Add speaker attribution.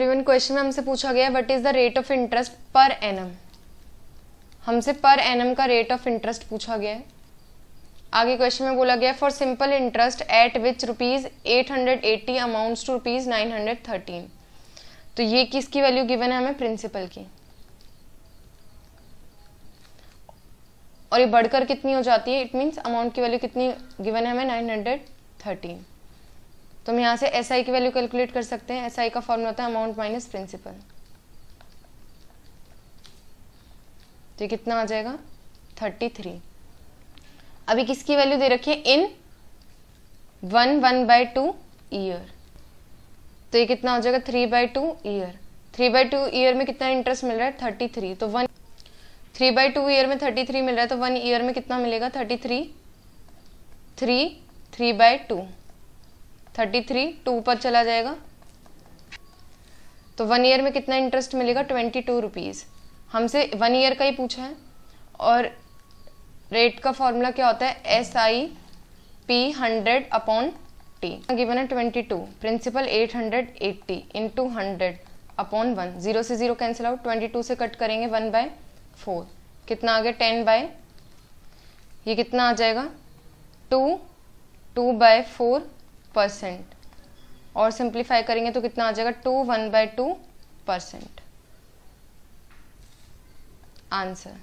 Speaker 1: प्रीवियन question में हमसे पूछा गया what is the rate of interest per annum हमसे पर एनम का रेट ऑफ इंटरेस्ट पूछा गया है आगे क्वेश्चन में बोला गया for simple interest at which rupees eight hundred eighty amounts to rupees nine hundred thirteen तो ये किसकी वैल्यू गिवन है हमें प्रिंसिपल की और ये बढ़कर कितनी हो जाती है इट मीन्स अमाउंट की वैल्यू कितनी गिवन है हमें नाइन हंड्रेड थर्टीन तो हम यहाँ से एस SI की वैल्यू कैलकुलेट कर सकते हैं एस SI का फॉर्मूला होता है अमाउंट माइनस प्रिंसिपल तो ये कितना आ जाएगा थर्टी थ्री अभी किसकी वैल्यू दे रखी है in one one by two year तो ये कितना हो जाएगा three by two year three by two year में कितना इंटरेस्ट मिल रहा है थर्टी थ्री तो one three by two year में थर्टी थ्री मिल रहा है तो वन ईयर में कितना मिलेगा thirty three three three by two thirty three two पर चला जाएगा तो वन ईयर में कितना इंटरेस्ट मिलेगा ट्वेंटी टू रुपीज़ हमसे वन ईयर का ही पूछा है और रेट का फॉर्मूला क्या होता है S I P hundred upon T given है twenty two principal eight hundred eighty in two hundred upon one zero से zero cancel out twenty two से कट करेंगे वन बाय फोर कितना आ गया टेन बाय ये कितना आ जाएगा two two by four percent और सिंप्लीफाई करेंगे तो कितना आ जाएगा two one by two percent answer